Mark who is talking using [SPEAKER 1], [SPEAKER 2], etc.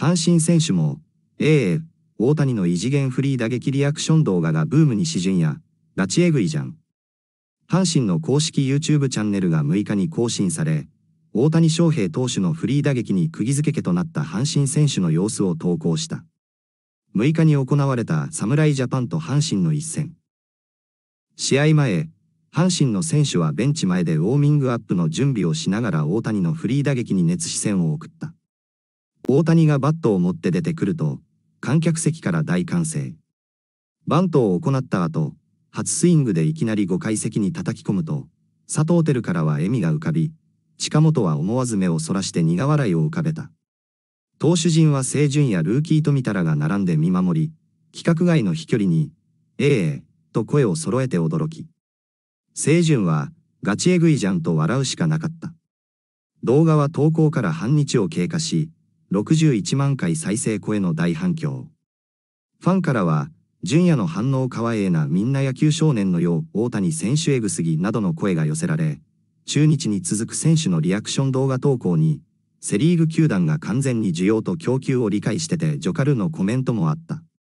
[SPEAKER 1] 阪神選手も、ええ大谷の異次元フリー打撃リアクション動画がブームに詩人や、ガチえぐいじゃん。阪神の公式 YouTube チャンネルが6日に更新され、大谷翔平投手のフリー打撃に釘付け家となった阪神選手の様子を投稿した。6日に行われた侍ジャパンと阪神の一戦。試合前、阪神の選手はベンチ前でウォーミングアップの準備をしながら大谷のフリー打撃に熱視線を送った。大谷がバットを持って出てくると、観客席から大歓声。バントを行った後、初スイングでいきなり5階席に叩き込むと、佐藤輝からは笑みが浮かび、近本は思わず目をそらして苦笑いを浮かべた。投手陣は清純やルーキー富太らが並んで見守り、規格外の飛距離に、ええー、と声を揃えて驚き。清純は、ガチエグいじゃんと笑うしかなかった。動画は投稿から半日を経過し、61万回再生超えの大反響。ファンからは、純也の反応かわええなみんな野球少年のよう大谷選手エグすぎなどの声が寄せられ、中日に続く選手のリアクション動画投稿に、セリーグ球団が完全に需要と供給を理解しててジョカルのコメントもあった。